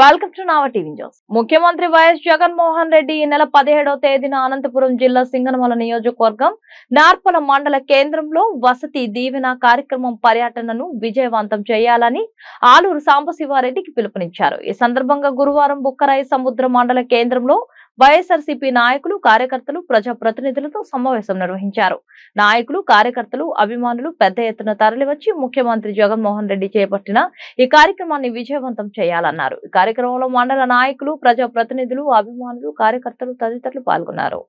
welcome to Nava TV news ముఖ్యమంత్రి YS Jaganmohan Reddy ఈ నెల పదిహేడవ తేదీన అనంతపురం జిల్లా సింగనమల నియోజకవర్గం నార్పల మండల కేంద్రంలో వసతి దీవెన కార్యక్రమం పర్యటనను విజయవంతం చేయాలని ఆలూరు సాంబశివారెడ్డికి పిలుపునిచ్చారు ఈ సందర్భంగా గురువారం బుక్కరాయి సముద్ర మండల కేంద్రంలో వైఎస్ఆర్సీపీ నాయకులు కార్యకర్తలు ప్రజాప్రతినిధులతో సమావేశం నిర్వహించారు నాయకులు కార్యకర్తలు అభిమానులు పెద్ద ఎత్తున తరలివచ్చి ముఖ్యమంత్రి జగన్మోహన్ రెడ్డి చేపట్టిన ఈ కార్యక్రమాన్ని విజయవంతం చేయాలన్నారు ఈ కార్యక్రమంలో మండల నాయకులు ప్రజాప్రతినిధులు అభిమానులు కార్యకర్తలు తదితరులు పాల్గొన్నారు